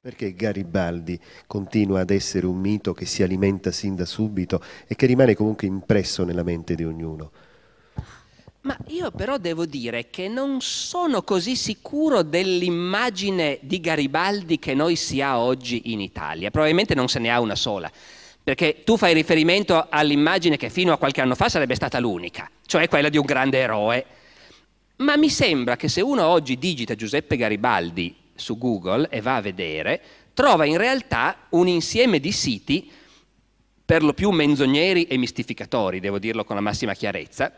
Perché Garibaldi continua ad essere un mito che si alimenta sin da subito e che rimane comunque impresso nella mente di ognuno? Ma io però devo dire che non sono così sicuro dell'immagine di Garibaldi che noi si ha oggi in Italia. Probabilmente non se ne ha una sola. Perché tu fai riferimento all'immagine che fino a qualche anno fa sarebbe stata l'unica, cioè quella di un grande eroe. Ma mi sembra che se uno oggi digita Giuseppe Garibaldi su Google e va a vedere, trova in realtà un insieme di siti, per lo più menzogneri e mistificatori, devo dirlo con la massima chiarezza,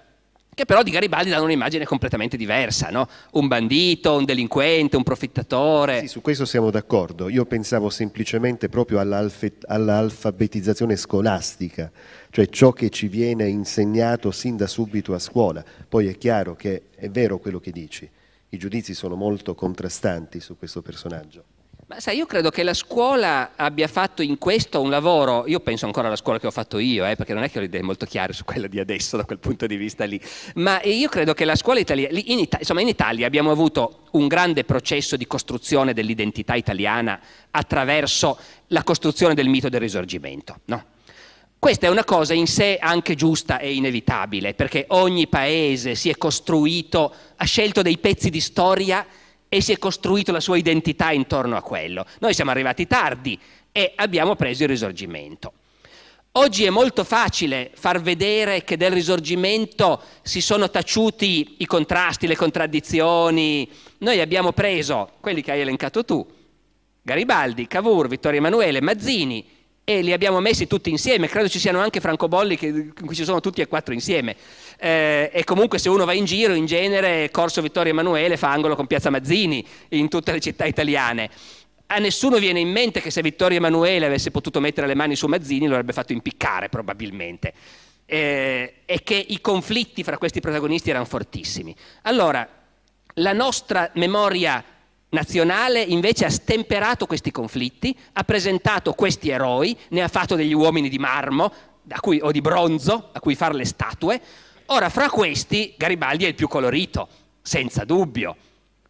che però di Garibaldi danno un'immagine completamente diversa, no? un bandito, un delinquente, un profittatore. Sì, su questo siamo d'accordo, io pensavo semplicemente proprio all'alfabetizzazione scolastica, cioè ciò che ci viene insegnato sin da subito a scuola, poi è chiaro che è vero quello che dici, i giudizi sono molto contrastanti su questo personaggio. Ma sai, io credo che la scuola abbia fatto in questo un lavoro, io penso ancora alla scuola che ho fatto io, eh, perché non è che ho le idee molto chiare su quella di adesso da quel punto di vista lì, ma eh, io credo che la scuola italiana, in, Ita- insomma in Italia abbiamo avuto un grande processo di costruzione dell'identità italiana attraverso la costruzione del mito del risorgimento, no? Questa è una cosa in sé anche giusta e inevitabile, perché ogni paese si è costruito, ha scelto dei pezzi di storia e si è costruito la sua identità intorno a quello. Noi siamo arrivati tardi e abbiamo preso il risorgimento. Oggi è molto facile far vedere che del risorgimento si sono taciuti i contrasti, le contraddizioni. Noi abbiamo preso quelli che hai elencato tu, Garibaldi, Cavour, Vittorio Emanuele, Mazzini, e li abbiamo messi tutti insieme, credo ci siano anche francobolli che, in cui ci sono tutti e quattro insieme. Eh, e comunque se uno va in giro, in genere Corso Vittorio Emanuele fa angolo con Piazza Mazzini in tutte le città italiane. A nessuno viene in mente che se Vittorio Emanuele avesse potuto mettere le mani su Mazzini lo avrebbe fatto impiccare probabilmente. Eh, e che i conflitti fra questi protagonisti erano fortissimi. Allora, la nostra memoria nazionale invece ha stemperato questi conflitti, ha presentato questi eroi, ne ha fatto degli uomini di marmo cui, o di bronzo a cui fare le statue. Ora, fra questi, Garibaldi è il più colorito, senza dubbio.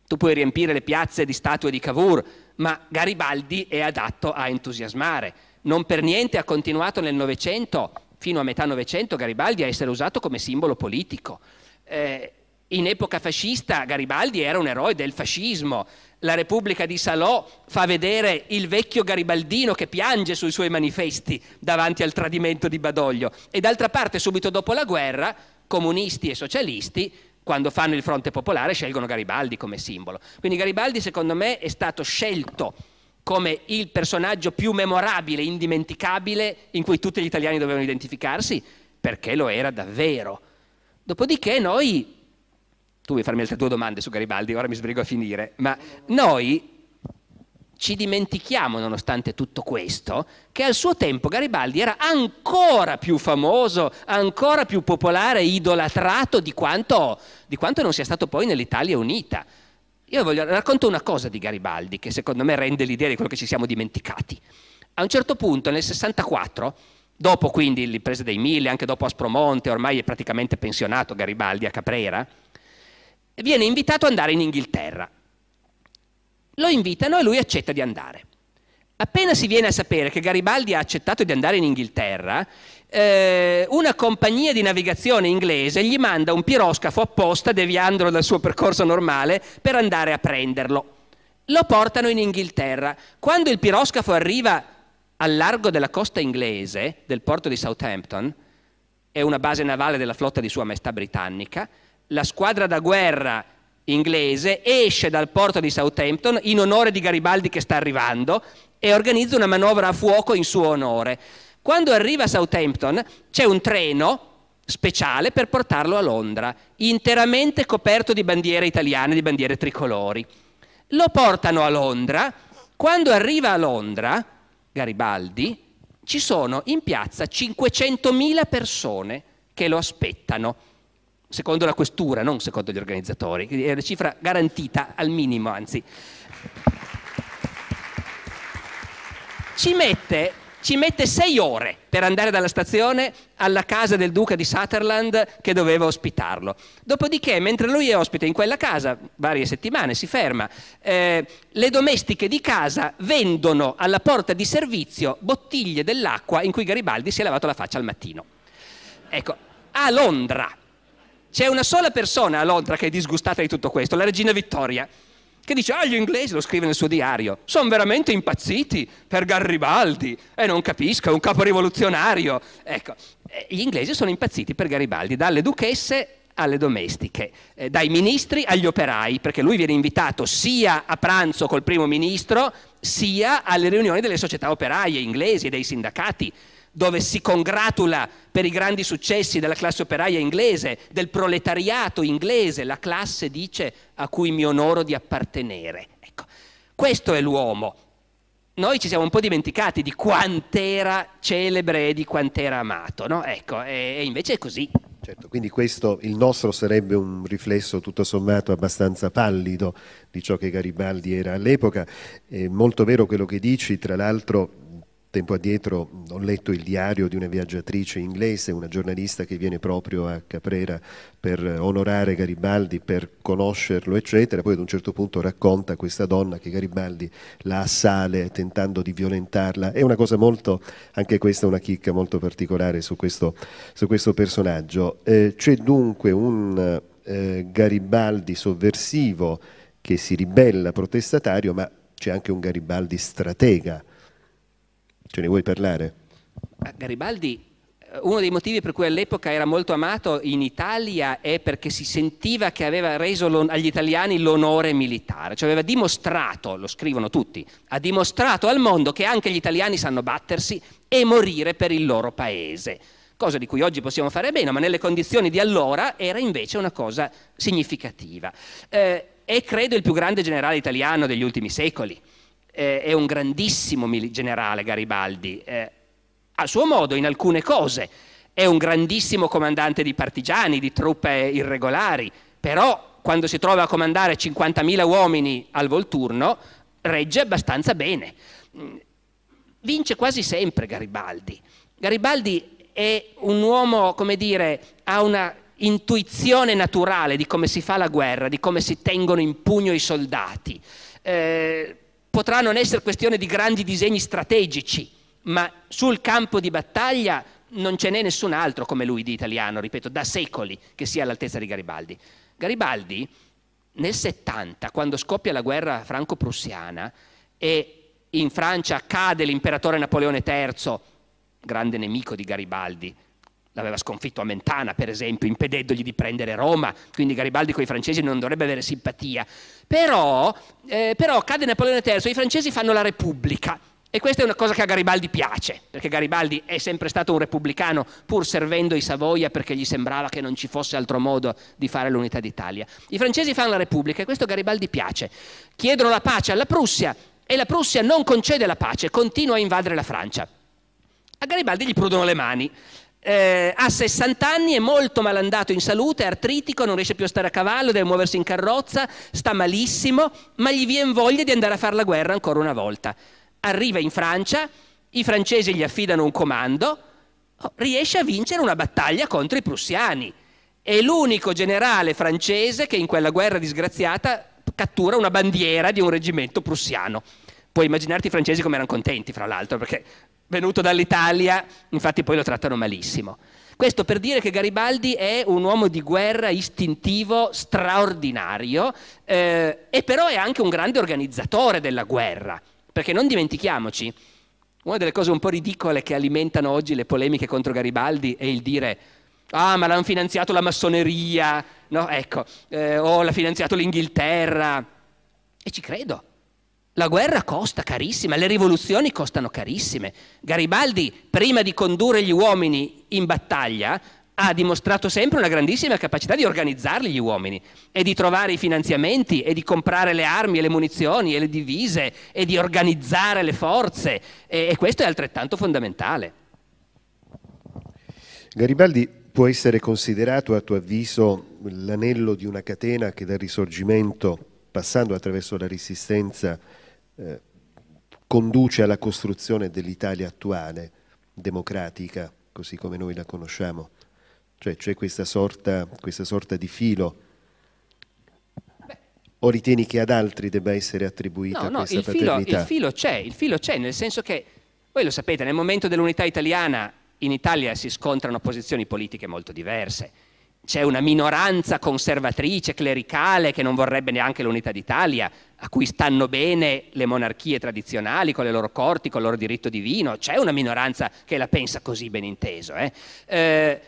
Tu puoi riempire le piazze di statue di Cavour, ma Garibaldi è adatto a entusiasmare. Non per niente ha continuato nel Novecento, fino a metà Novecento, Garibaldi a essere usato come simbolo politico. Eh, in epoca fascista Garibaldi era un eroe del fascismo. La Repubblica di Salò fa vedere il vecchio garibaldino che piange sui suoi manifesti davanti al tradimento di Badoglio. E d'altra parte, subito dopo la guerra, comunisti e socialisti, quando fanno il fronte popolare, scelgono Garibaldi come simbolo. Quindi Garibaldi, secondo me, è stato scelto come il personaggio più memorabile, indimenticabile, in cui tutti gli italiani dovevano identificarsi, perché lo era davvero. Dopodiché noi tu vuoi farmi altre due domande su Garibaldi, ora mi sbrigo a finire, ma noi ci dimentichiamo, nonostante tutto questo, che al suo tempo Garibaldi era ancora più famoso, ancora più popolare, idolatrato di quanto, di quanto non sia stato poi nell'Italia unita. Io voglio, racconto una cosa di Garibaldi che secondo me rende l'idea di quello che ci siamo dimenticati. A un certo punto, nel 64, dopo quindi l'impresa dei Mille, anche dopo Aspromonte, ormai è praticamente pensionato Garibaldi a Caprera, viene invitato ad andare in Inghilterra. Lo invitano e lui accetta di andare. Appena si viene a sapere che Garibaldi ha accettato di andare in Inghilterra, eh, una compagnia di navigazione inglese gli manda un piroscafo apposta, deviandolo dal suo percorso normale, per andare a prenderlo. Lo portano in Inghilterra. Quando il piroscafo arriva al largo della costa inglese, del porto di Southampton, è una base navale della flotta di Sua Maestà Britannica, la squadra da guerra inglese esce dal porto di Southampton in onore di Garibaldi che sta arrivando e organizza una manovra a fuoco in suo onore. Quando arriva a Southampton c'è un treno speciale per portarlo a Londra, interamente coperto di bandiere italiane, di bandiere tricolori. Lo portano a Londra, quando arriva a Londra, Garibaldi, ci sono in piazza 500.000 persone che lo aspettano secondo la questura, non secondo gli organizzatori, è una cifra garantita al minimo, anzi. Ci mette, ci mette sei ore per andare dalla stazione alla casa del duca di Sutherland che doveva ospitarlo. Dopodiché, mentre lui è ospite in quella casa, varie settimane, si ferma, eh, le domestiche di casa vendono alla porta di servizio bottiglie dell'acqua in cui Garibaldi si è lavato la faccia al mattino. Ecco, a Londra, c'è una sola persona a Londra che è disgustata di tutto questo, la regina Vittoria, che dice, ah, gli inglesi, lo scrive nel suo diario, sono veramente impazziti per Garibaldi, e non capisco, è un capo rivoluzionario. Ecco, eh, gli inglesi sono impazziti per Garibaldi, dalle duchesse alle domestiche, eh, dai ministri agli operai, perché lui viene invitato sia a pranzo col primo ministro, sia alle riunioni delle società operaie inglesi, e dei sindacati dove si congratula per i grandi successi della classe operaia inglese, del proletariato inglese, la classe dice a cui mi onoro di appartenere. Ecco, questo è l'uomo. Noi ci siamo un po' dimenticati di quant'era celebre e di quant'era amato, no? Ecco, e, invece è così. Certo, quindi questo, il nostro sarebbe un riflesso tutto sommato abbastanza pallido di ciò che Garibaldi era all'epoca. È molto vero quello che dici, tra l'altro Tempo addietro ho letto il diario di una viaggiatrice inglese, una giornalista che viene proprio a Caprera per onorare Garibaldi, per conoscerlo, eccetera. Poi ad un certo punto racconta questa donna che Garibaldi la assale tentando di violentarla. È una cosa molto, anche questa è una chicca molto particolare su questo, su questo personaggio. Eh, c'è dunque un eh, Garibaldi sovversivo che si ribella protestatario, ma c'è anche un Garibaldi stratega Ce cioè, ne vuoi parlare? Garibaldi, eh, uno dei motivi per cui all'epoca era molto amato in Italia è perché si sentiva che aveva reso agli italiani l'onore militare, cioè aveva dimostrato, lo scrivono tutti, ha dimostrato al mondo che anche gli italiani sanno battersi e morire per il loro paese cosa di cui oggi possiamo fare bene, ma nelle condizioni di allora era invece una cosa significativa. Eh, è credo il più grande generale italiano degli ultimi secoli eh, è un grandissimo generale Garibaldi, eh, a suo modo in alcune cose, è un grandissimo comandante di partigiani, di truppe irregolari, però quando si trova a comandare 50.000 uomini al Volturno regge abbastanza bene. Mm, vince quasi sempre Garibaldi. Garibaldi è un uomo, come dire, ha una intuizione naturale di come si fa la guerra, di come si tengono in pugno i soldati. Eh, potrà non essere questione di grandi disegni strategici, ma sul campo di battaglia non ce n'è nessun altro come lui di italiano, ripeto, da secoli che sia all'altezza di Garibaldi. Garibaldi nel 70, quando scoppia la guerra franco-prussiana e in Francia cade l'imperatore Napoleone III, grande nemico di Garibaldi, l'aveva sconfitto a Mentana, per esempio, impedendogli di prendere Roma, quindi Garibaldi con i francesi non dovrebbe avere simpatia. Però, eh, però cade Napoleone III, i francesi fanno la Repubblica. E questa è una cosa che a Garibaldi piace, perché Garibaldi è sempre stato un repubblicano pur servendo i Savoia perché gli sembrava che non ci fosse altro modo di fare l'unità d'Italia. I francesi fanno la Repubblica e questo a Garibaldi piace. Chiedono la pace alla Prussia e la Prussia non concede la pace, continua a invadere la Francia. A Garibaldi gli prudono le mani eh, ha 60 anni, è molto malandato in salute, è artritico, non riesce più a stare a cavallo, deve muoversi in carrozza, sta malissimo, ma gli viene voglia di andare a fare la guerra ancora una volta. Arriva in Francia, i francesi gli affidano un comando, oh, riesce a vincere una battaglia contro i prussiani. È l'unico generale francese che in quella guerra disgraziata cattura una bandiera di un reggimento prussiano. Puoi immaginarti i francesi come erano contenti, fra l'altro, perché venuto dall'Italia, infatti poi lo trattano malissimo. Questo per dire che Garibaldi è un uomo di guerra istintivo straordinario eh, e però è anche un grande organizzatore della guerra, perché non dimentichiamoci, una delle cose un po' ridicole che alimentano oggi le polemiche contro Garibaldi è il dire ah ma l'hanno finanziato la massoneria, no, ecco, eh, o oh, l'ha finanziato l'Inghilterra. E ci credo, la guerra costa carissima, le rivoluzioni costano carissime. Garibaldi, prima di condurre gli uomini in battaglia, ha dimostrato sempre una grandissima capacità di organizzarli gli uomini e di trovare i finanziamenti e di comprare le armi e le munizioni e le divise e di organizzare le forze e, e questo è altrettanto fondamentale. Garibaldi può essere considerato a tuo avviso l'anello di una catena che dal risorgimento, passando attraverso la resistenza, eh, conduce alla costruzione dell'Italia attuale, democratica, così come noi la conosciamo. Cioè c'è questa, questa sorta, di filo. O ritieni che ad altri debba essere attribuita no, no, questa il paternità? il filo c'è, il filo c'è, nel senso che, voi lo sapete, nel momento dell'unità italiana in Italia si scontrano posizioni politiche molto diverse c'è una minoranza conservatrice, clericale, che non vorrebbe neanche l'unità d'Italia, a cui stanno bene le monarchie tradizionali con le loro corti, con il loro diritto divino, c'è una minoranza che la pensa così, ben inteso. Eh? Eh,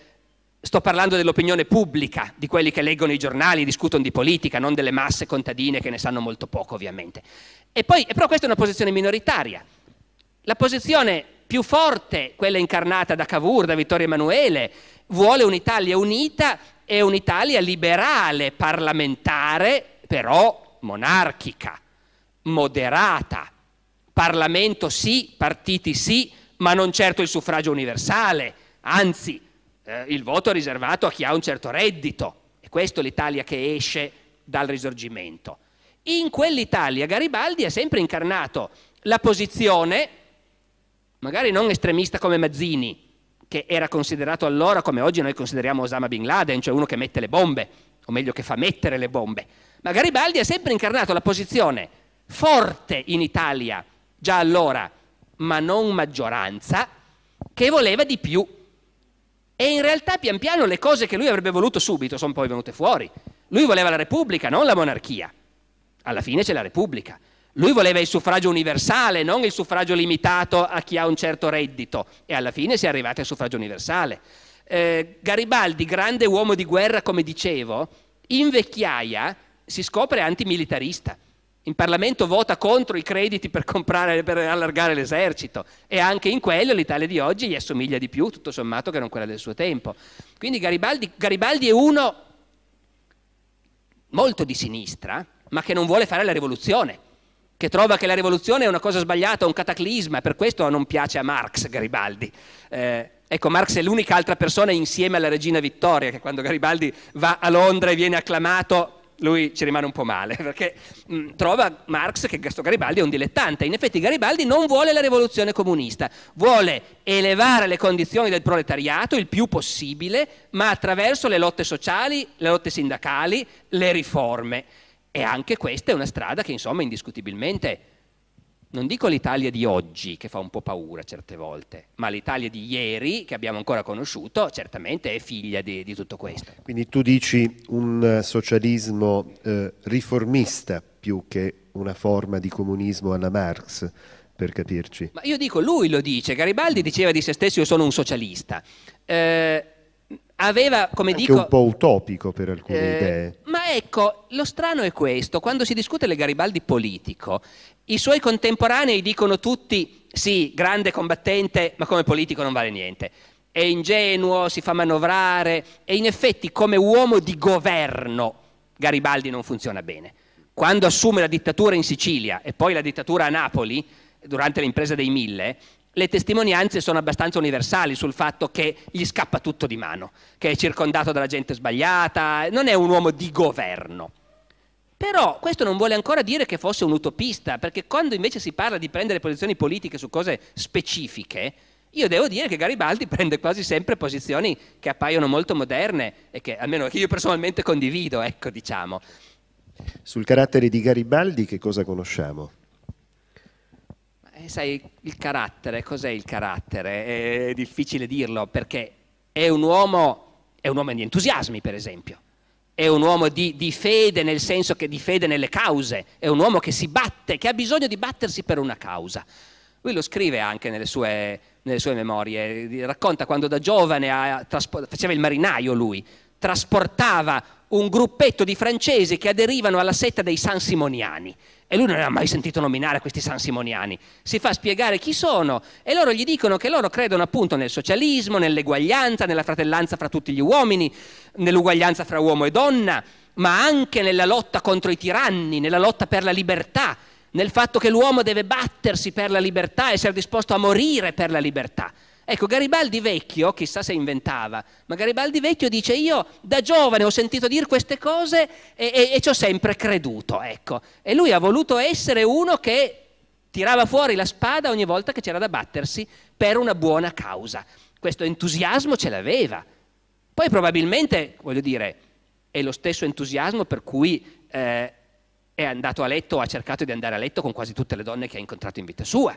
sto parlando dell'opinione pubblica, di quelli che leggono i giornali, discutono di politica, non delle masse contadine che ne sanno molto poco, ovviamente. E poi, però questa è una posizione minoritaria. La posizione più forte, quella incarnata da Cavour, da Vittorio Emanuele, vuole un'Italia unita e un'Italia liberale, parlamentare, però monarchica, moderata. Parlamento sì, partiti sì, ma non certo il suffragio universale, anzi eh, il voto riservato a chi ha un certo reddito. E questo è l'Italia che esce dal risorgimento. In quell'Italia Garibaldi ha sempre incarnato la posizione magari non estremista come Mazzini, che era considerato allora come oggi noi consideriamo Osama Bin Laden, cioè uno che mette le bombe, o meglio che fa mettere le bombe. Ma Garibaldi ha sempre incarnato la posizione forte in Italia, già allora, ma non maggioranza, che voleva di più. E in realtà pian piano le cose che lui avrebbe voluto subito sono poi venute fuori. Lui voleva la Repubblica, non la monarchia. Alla fine c'è la Repubblica. Lui voleva il suffragio universale, non il suffragio limitato a chi ha un certo reddito e alla fine si è arrivati al suffragio universale. Eh, Garibaldi, grande uomo di guerra come dicevo, in vecchiaia si scopre antimilitarista. In Parlamento vota contro i crediti per, comprare, per allargare l'esercito e anche in quello l'Italia di oggi gli assomiglia di più, tutto sommato, che non quella del suo tempo. Quindi Garibaldi, Garibaldi è uno molto di sinistra, ma che non vuole fare la rivoluzione che trova che la rivoluzione è una cosa sbagliata, un cataclisma, per questo non piace a Marx Garibaldi. Eh, ecco, Marx è l'unica altra persona insieme alla regina Vittoria che quando Garibaldi va a Londra e viene acclamato lui ci rimane un po' male, perché mh, mm, trova Marx che Gasto Garibaldi è un dilettante. In effetti Garibaldi non vuole la rivoluzione comunista, vuole elevare le condizioni del proletariato il più possibile, ma attraverso le lotte sociali, le lotte sindacali, le riforme. E anche questa è una strada che insomma indiscutibilmente, non dico l'Italia di oggi che fa un po' paura certe volte, ma l'Italia di ieri che abbiamo ancora conosciuto certamente è figlia di, di tutto questo. Quindi tu dici un socialismo eh, riformista più che una forma di comunismo alla Marx, per capirci. Ma io dico, lui lo dice, Garibaldi diceva di se stesso io sono un socialista. Eh, aveva, come Anche dico... un po' utopico per alcune eh, idee ma ecco, lo strano è questo, quando si discute del Garibaldi politico, i suoi contemporanei dicono tutti sì, grande combattente, ma come politico non vale niente. È ingenuo, si fa manovrare e in effetti come uomo di governo Garibaldi non funziona bene. Quando assume la dittatura in Sicilia e poi la dittatura a Napoli, durante l'impresa dei mille, le testimonianze sono abbastanza universali sul fatto che gli scappa tutto di mano, che è circondato dalla gente sbagliata, non è un uomo di governo. Però questo non vuole ancora dire che fosse un utopista, perché quando invece si parla di prendere posizioni politiche su cose specifiche, io devo dire che Garibaldi prende quasi sempre posizioni che appaiono molto moderne e che almeno io personalmente condivido, ecco diciamo. Sul carattere di Garibaldi che cosa conosciamo? sai, il carattere, cos'è il carattere? È difficile dirlo perché è un uomo, è un uomo di entusiasmi, per esempio. È un uomo di, di fede, nel senso che di fede nelle cause. È un uomo che si batte, che ha bisogno di battersi per una causa. Lui lo scrive anche nelle sue, nelle sue memorie, racconta quando da giovane ha, faceva il marinaio lui, trasportava un gruppetto di francesi che aderivano alla setta dei Sansimoniani e lui non aveva mai sentito nominare questi sansimoniani. Si fa spiegare chi sono e loro gli dicono che loro credono appunto nel socialismo, nell'eguaglianza, nella fratellanza fra tutti gli uomini, nell'uguaglianza fra uomo e donna, ma anche nella lotta contro i tiranni, nella lotta per la libertà, nel fatto che l'uomo deve battersi per la libertà, essere disposto a morire per la libertà. Ecco, Garibaldi vecchio, chissà se inventava, ma Garibaldi vecchio dice io da giovane ho sentito dire queste cose e, e, e ci ho sempre creduto, ecco. E lui ha voluto essere uno che tirava fuori la spada ogni volta che c'era da battersi per una buona causa. Questo entusiasmo ce l'aveva. Poi probabilmente, voglio dire, è lo stesso entusiasmo per cui eh, è andato a letto, ha cercato di andare a letto con quasi tutte le donne che ha incontrato in vita sua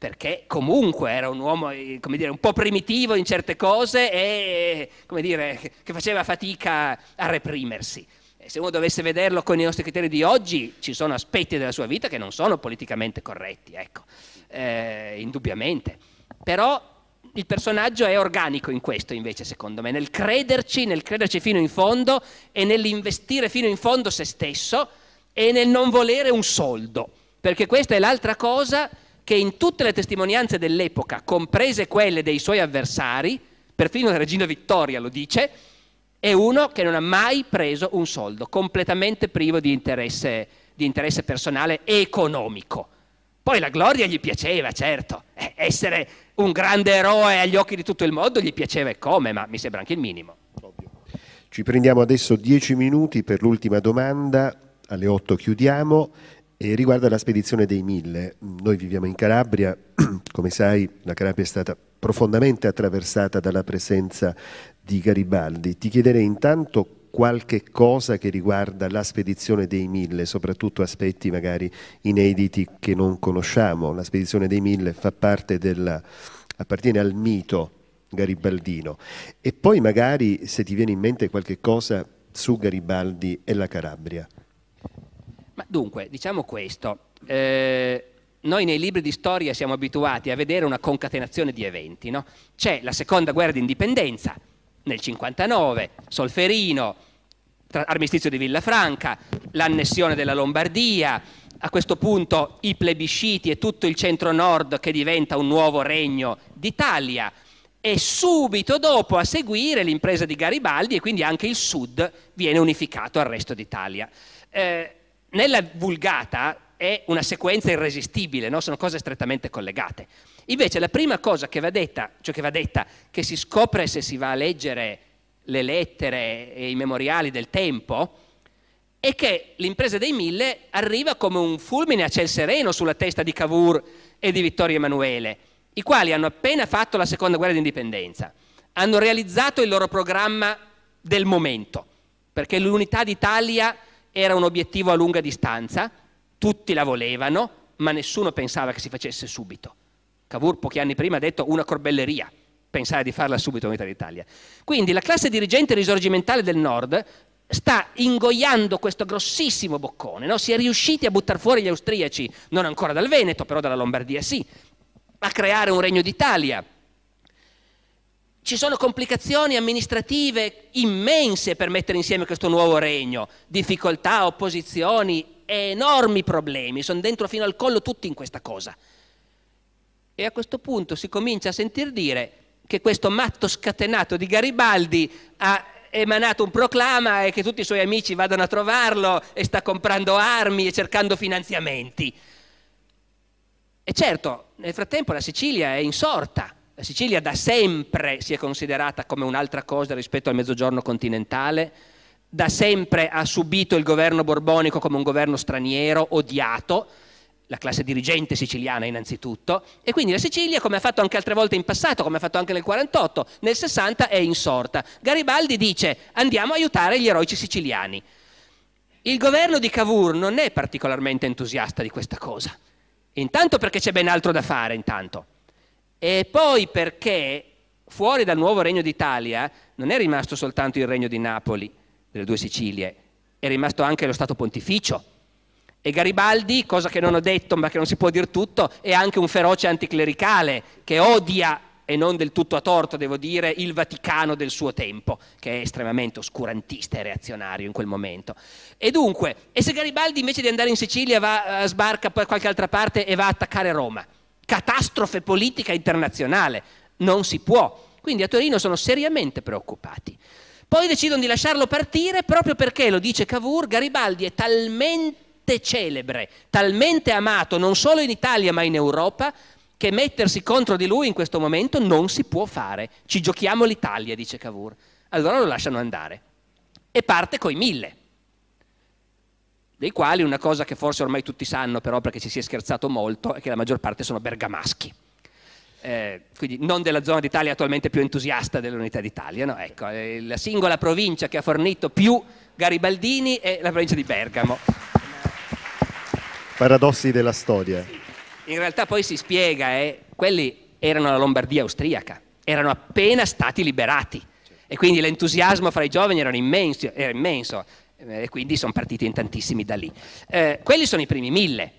perché comunque era un uomo eh, dire, un po' primitivo in certe cose e eh, dire, che faceva fatica a reprimersi. E se uno dovesse vederlo con i nostri criteri di oggi, ci sono aspetti della sua vita che non sono politicamente corretti, ecco, eh, indubbiamente. Però il personaggio è organico in questo invece, secondo me, nel crederci, nel crederci fino in fondo e nell'investire fino in fondo se stesso e nel non volere un soldo, perché questa è l'altra cosa che in tutte le testimonianze dell'epoca, comprese quelle dei suoi avversari, perfino la regina Vittoria lo dice, è uno che non ha mai preso un soldo, completamente privo di interesse, di interesse personale e economico. Poi la gloria gli piaceva, certo, eh, essere un grande eroe agli occhi di tutto il mondo gli piaceva e come, ma mi sembra anche il minimo. Ci prendiamo adesso dieci minuti per l'ultima domanda, alle otto chiudiamo e riguarda la spedizione dei mille, noi viviamo in Calabria, come sai la Calabria è stata profondamente attraversata dalla presenza di Garibaldi. Ti chiederei intanto qualche cosa che riguarda la spedizione dei mille, soprattutto aspetti magari inediti che non conosciamo. La spedizione dei mille fa parte della, appartiene al mito garibaldino. E poi magari se ti viene in mente qualche cosa su Garibaldi e la Calabria. Ma dunque, diciamo questo. Eh, noi nei libri di storia siamo abituati a vedere una concatenazione di eventi. No? C'è la seconda guerra d'indipendenza nel 59, Solferino, armistizio di Villafranca, l'annessione della Lombardia, a questo punto i plebisciti e tutto il centro-nord che diventa un nuovo regno d'Italia e subito dopo a seguire l'impresa di Garibaldi e quindi anche il sud viene unificato al resto d'Italia. Eh, nella vulgata è una sequenza irresistibile, no? sono cose strettamente collegate. Invece la prima cosa che va, detta, cioè che va detta, che si scopre se si va a leggere le lettere e i memoriali del tempo, è che l'impresa dei mille arriva come un fulmine a ciel sereno sulla testa di Cavour e di Vittorio Emanuele, i quali hanno appena fatto la seconda guerra d'indipendenza, hanno realizzato il loro programma del momento, perché l'unità d'Italia era un obiettivo a lunga distanza, tutti la volevano, ma nessuno pensava che si facesse subito. Cavour pochi anni prima ha detto una corbelleria pensare di farla subito in Italia. Quindi la classe dirigente risorgimentale del nord sta ingoiando questo grossissimo boccone, no? si è riusciti a buttare fuori gli austriaci, non ancora dal Veneto, però dalla Lombardia sì, a creare un regno d'Italia, ci sono complicazioni amministrative immense per mettere insieme questo nuovo regno, difficoltà, opposizioni, enormi problemi, sono dentro fino al collo tutti in questa cosa. E a questo punto si comincia a sentir dire che questo matto scatenato di Garibaldi ha emanato un proclama e che tutti i suoi amici vadano a trovarlo e sta comprando armi e cercando finanziamenti. E certo, nel frattempo la Sicilia è insorta la Sicilia da sempre si è considerata come un'altra cosa rispetto al mezzogiorno continentale, da sempre ha subito il governo borbonico come un governo straniero, odiato, la classe dirigente siciliana innanzitutto, e quindi la Sicilia, come ha fatto anche altre volte in passato, come ha fatto anche nel 48, nel 60 è insorta. Garibaldi dice andiamo a aiutare gli eroici siciliani. Il governo di Cavour non è particolarmente entusiasta di questa cosa, intanto perché c'è ben altro da fare, intanto. E poi perché fuori dal nuovo Regno d'Italia non è rimasto soltanto il Regno di Napoli, delle due Sicilie, è rimasto anche lo Stato Pontificio. E Garibaldi, cosa che non ho detto ma che non si può dire tutto, è anche un feroce anticlericale che odia, e non del tutto a torto devo dire, il Vaticano del suo tempo, che è estremamente oscurantista e reazionario in quel momento. E dunque, e se Garibaldi invece di andare in Sicilia va, eh, sbarca per qualche altra parte e va a attaccare Roma? catastrofe politica internazionale. Non si può. Quindi a Torino sono seriamente preoccupati. Poi decidono di lasciarlo partire proprio perché, lo dice Cavour, Garibaldi è talmente celebre, talmente amato non solo in Italia ma in Europa, che mettersi contro di lui in questo momento non si può fare. Ci giochiamo l'Italia, dice Cavour. Allora lo lasciano andare. E parte coi mille dei quali una cosa che forse ormai tutti sanno, però perché ci si è scherzato molto, è che la maggior parte sono bergamaschi. Eh, quindi non della zona d'Italia attualmente più entusiasta dell'Unità d'Italia, no? ecco, eh, la singola provincia che ha fornito più garibaldini è la provincia di Bergamo. Paradossi della storia. In realtà poi si spiega, eh, quelli erano la Lombardia austriaca, erano appena stati liberati e quindi l'entusiasmo fra i giovani era immenso, era immenso. Eh, e quindi sono partiti in tantissimi da lì. Eh, quelli sono i primi mille,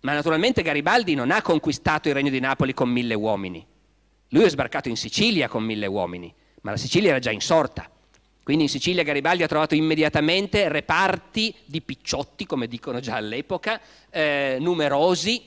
ma naturalmente Garibaldi non ha conquistato il regno di Napoli con mille uomini. Lui è sbarcato in Sicilia con mille uomini, ma la Sicilia era già insorta. Quindi in Sicilia Garibaldi ha trovato immediatamente reparti di picciotti, come dicono già all'epoca, eh, numerosi,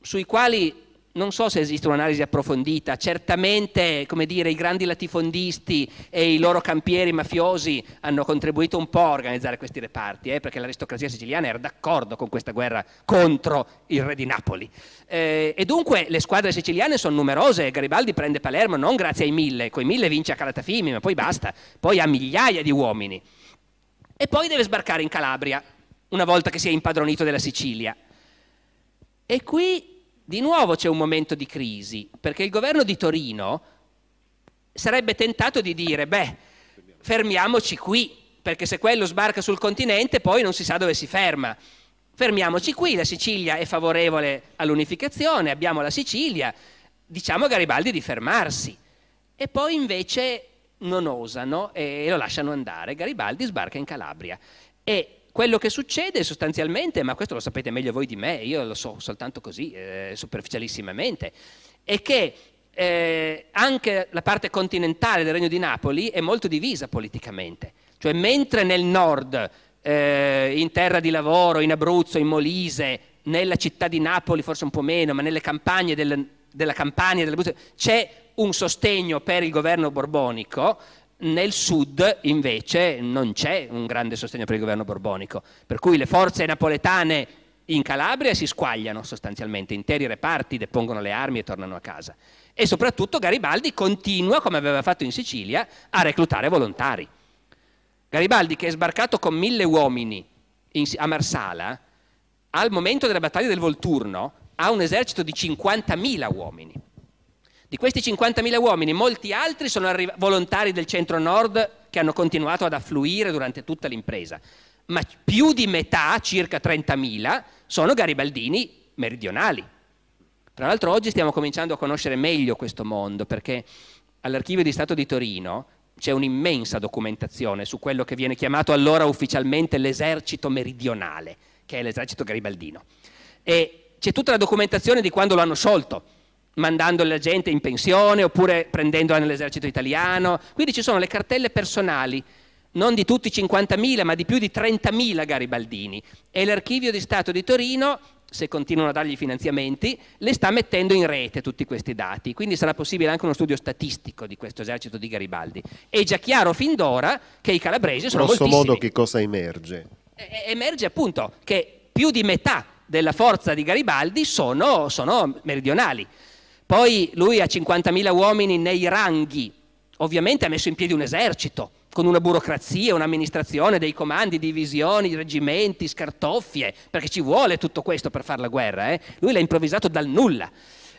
sui quali non so se esiste un'analisi approfondita, certamente come dire, i grandi latifondisti e i loro campieri mafiosi hanno contribuito un po' a organizzare questi reparti, eh, perché l'aristocrazia siciliana era d'accordo con questa guerra contro il re di Napoli. Eh, e dunque le squadre siciliane sono numerose, Garibaldi prende Palermo non grazie ai mille, coi mille vince a Calatafimi, ma poi basta, poi ha migliaia di uomini. E poi deve sbarcare in Calabria, una volta che si è impadronito della Sicilia. E qui di nuovo c'è un momento di crisi, perché il governo di Torino sarebbe tentato di dire, beh, fermiamoci qui, perché se quello sbarca sul continente poi non si sa dove si ferma. Fermiamoci qui, la Sicilia è favorevole all'unificazione, abbiamo la Sicilia, diciamo a Garibaldi di fermarsi. E poi invece non osano e lo lasciano andare. Garibaldi sbarca in Calabria e quello che succede sostanzialmente, ma questo lo sapete meglio voi di me, io lo so soltanto così, eh, superficialissimamente, è che eh, anche la parte continentale del Regno di Napoli è molto divisa politicamente. Cioè mentre nel nord, eh, in terra di lavoro, in Abruzzo, in Molise, nella città di Napoli forse un po' meno, ma nelle campagne del, della Campania, dell'Abruzzo, c'è un sostegno per il governo borbonico, nel sud invece non c'è un grande sostegno per il governo borbonico, per cui le forze napoletane in Calabria si squagliano sostanzialmente, interi reparti depongono le armi e tornano a casa. E soprattutto Garibaldi continua, come aveva fatto in Sicilia, a reclutare volontari. Garibaldi che è sbarcato con mille uomini in, a Marsala, al momento della battaglia del Volturno ha un esercito di 50.000 uomini. Di questi 50.000 uomini, molti altri sono arri- volontari del centro-nord che hanno continuato ad affluire durante tutta l'impresa, ma più di metà, circa 30.000, sono garibaldini meridionali. Tra l'altro oggi stiamo cominciando a conoscere meglio questo mondo perché all'Archivio di Stato di Torino c'è un'immensa documentazione su quello che viene chiamato allora ufficialmente l'esercito meridionale, che è l'esercito garibaldino. E c'è tutta la documentazione di quando lo hanno sciolto mandando la gente in pensione oppure prendendola nell'esercito italiano. Quindi ci sono le cartelle personali, non di tutti i 50.000, ma di più di 30.000 garibaldini. E l'archivio di Stato di Torino, se continuano a dargli finanziamenti, le sta mettendo in rete tutti questi dati. Quindi sarà possibile anche uno studio statistico di questo esercito di Garibaldi. È già chiaro fin d'ora che i calabresi sono Grosso moltissimi. modo che cosa emerge? E- emerge appunto che più di metà della forza di Garibaldi sono, sono meridionali. Poi lui ha 50.000 uomini nei ranghi, ovviamente ha messo in piedi un esercito, con una burocrazia, un'amministrazione, dei comandi, divisioni, reggimenti, scartoffie, perché ci vuole tutto questo per fare la guerra. Eh? Lui l'ha improvvisato dal nulla.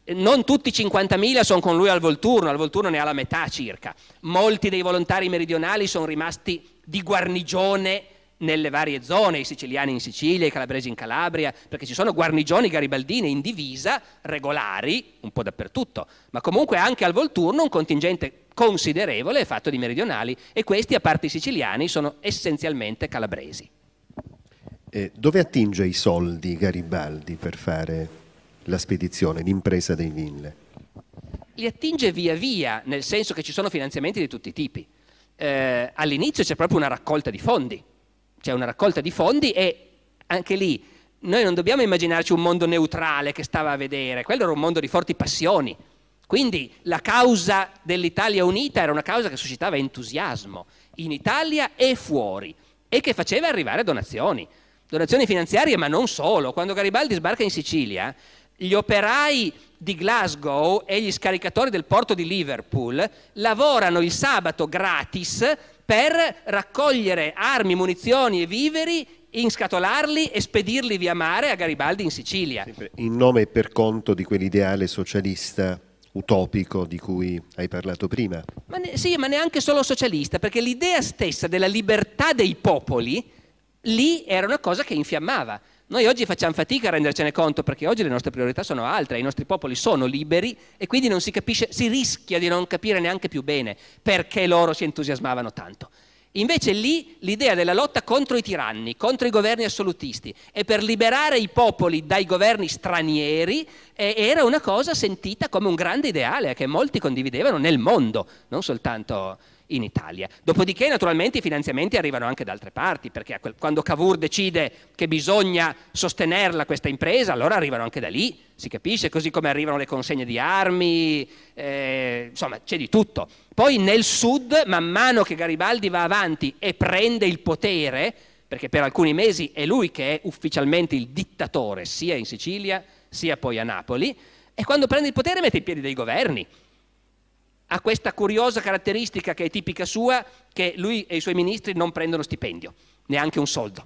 Non tutti i 50.000 sono con lui al Volturno, al Volturno ne ha la metà circa. Molti dei volontari meridionali sono rimasti di guarnigione nelle varie zone, i siciliani in Sicilia, i calabresi in Calabria, perché ci sono guarnigioni garibaldine in divisa, regolari, un po' dappertutto, ma comunque anche al Volturno un contingente considerevole è fatto di meridionali e questi, a parte i siciliani, sono essenzialmente calabresi. Eh, dove attinge i soldi Garibaldi per fare la spedizione, l'impresa dei mille? Li attinge via via, nel senso che ci sono finanziamenti di tutti i tipi. Eh, all'inizio c'è proprio una raccolta di fondi c'è una raccolta di fondi e anche lì noi non dobbiamo immaginarci un mondo neutrale che stava a vedere, quello era un mondo di forti passioni. Quindi la causa dell'Italia unita era una causa che suscitava entusiasmo in Italia e fuori e che faceva arrivare donazioni, donazioni finanziarie ma non solo. Quando Garibaldi sbarca in Sicilia, gli operai di Glasgow e gli scaricatori del porto di Liverpool lavorano il sabato gratis per raccogliere armi, munizioni e viveri, inscatolarli e spedirli via mare a Garibaldi in Sicilia. In nome e per conto di quell'ideale socialista utopico di cui hai parlato prima. Ma ne, sì, ma neanche solo socialista, perché l'idea stessa della libertà dei popoli lì era una cosa che infiammava. Noi oggi facciamo fatica a rendercene conto perché oggi le nostre priorità sono altre, i nostri popoli sono liberi e quindi non si capisce, si rischia di non capire neanche più bene perché loro si entusiasmavano tanto. Invece lì l'idea della lotta contro i tiranni, contro i governi assolutisti e per liberare i popoli dai governi stranieri eh, era una cosa sentita come un grande ideale che molti condividevano nel mondo, non soltanto in Italia. Dopodiché naturalmente i finanziamenti arrivano anche da altre parti, perché quando Cavour decide che bisogna sostenerla questa impresa, allora arrivano anche da lì, si capisce, così come arrivano le consegne di armi, eh, insomma c'è di tutto. Poi nel sud, man mano che Garibaldi va avanti e prende il potere, perché per alcuni mesi è lui che è ufficialmente il dittatore, sia in Sicilia sia poi a Napoli, e quando prende il potere mette in piedi dei governi ha questa curiosa caratteristica che è tipica sua, che lui e i suoi ministri non prendono stipendio, neanche un soldo.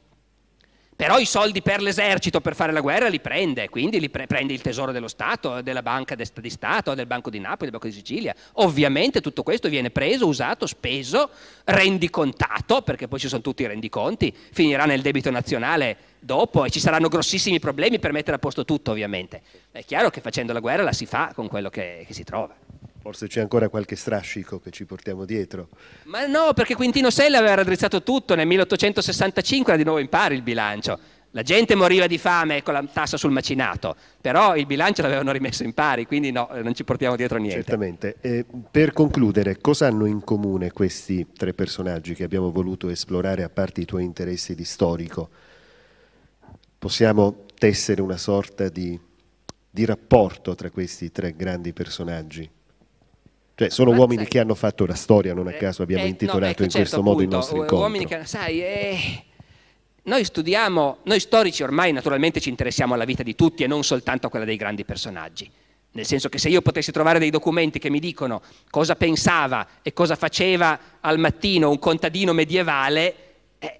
Però i soldi per l'esercito, per fare la guerra, li prende, quindi li pre- prende il tesoro dello Stato, della Banca di Stato, del Banco di Napoli, del Banco di Sicilia. Ovviamente tutto questo viene preso, usato, speso, rendicontato, perché poi ci sono tutti i rendiconti, finirà nel debito nazionale dopo e ci saranno grossissimi problemi per mettere a posto tutto, ovviamente. È chiaro che facendo la guerra la si fa con quello che, che si trova. Forse c'è ancora qualche strascico che ci portiamo dietro. Ma no, perché Quintino Sella aveva raddrizzato tutto, nel 1865 era di nuovo in pari il bilancio. La gente moriva di fame con la tassa sul macinato, però il bilancio l'avevano rimesso in pari, quindi no, eh, non ci portiamo dietro niente. Certamente. E per concludere, cosa hanno in comune questi tre personaggi che abbiamo voluto esplorare a parte i tuoi interessi di storico? Possiamo tessere una sorta di, di rapporto tra questi tre grandi personaggi? Cioè, sono Ma uomini sai, che hanno fatto la storia, non a eh, caso abbiamo eh, intitolato no, ecco, in certo, questo modo appunto, il nostro eh, incontro. Uomini che, sai, eh, noi studiamo, noi storici ormai naturalmente ci interessiamo alla vita di tutti e non soltanto a quella dei grandi personaggi. Nel senso che se io potessi trovare dei documenti che mi dicono cosa pensava e cosa faceva al mattino un contadino medievale, eh,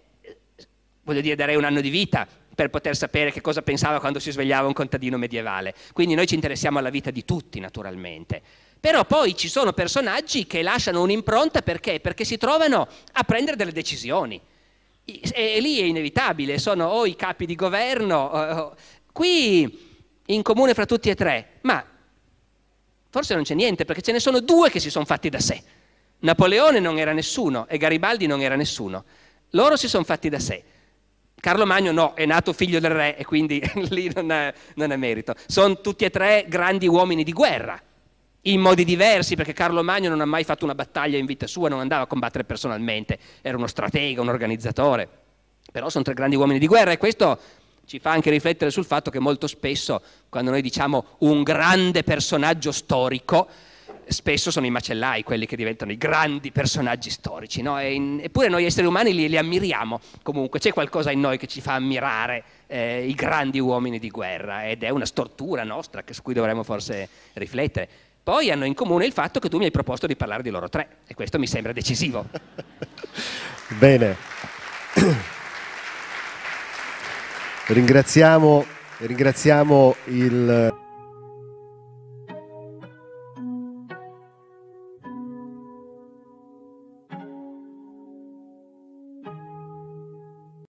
voglio dire, darei un anno di vita per poter sapere che cosa pensava quando si svegliava un contadino medievale. Quindi noi ci interessiamo alla vita di tutti, naturalmente. Però poi ci sono personaggi che lasciano un'impronta perché? Perché si trovano a prendere delle decisioni. E, e lì è inevitabile, sono o i capi di governo, o, o, qui in comune fra tutti e tre, ma forse non c'è niente perché ce ne sono due che si sono fatti da sé. Napoleone non era nessuno e Garibaldi non era nessuno. Loro si sono fatti da sé. Carlo Magno no, è nato figlio del re e quindi lì non è, non è merito. Sono tutti e tre grandi uomini di guerra in modi diversi, perché Carlo Magno non ha mai fatto una battaglia in vita sua, non andava a combattere personalmente, era uno stratega, un organizzatore. Però sono tre grandi uomini di guerra e questo ci fa anche riflettere sul fatto che molto spesso, quando noi diciamo un grande personaggio storico, spesso sono i macellai quelli che diventano i grandi personaggi storici, no? in, eppure noi esseri umani li, li, ammiriamo, comunque c'è qualcosa in noi che ci fa ammirare eh, i grandi uomini di guerra ed è una stortura nostra su cui dovremmo forse riflettere. Poi hanno in comune il fatto che tu mi hai proposto di parlare di loro tre e questo mi sembra decisivo. Bene. ringraziamo, ringraziamo il...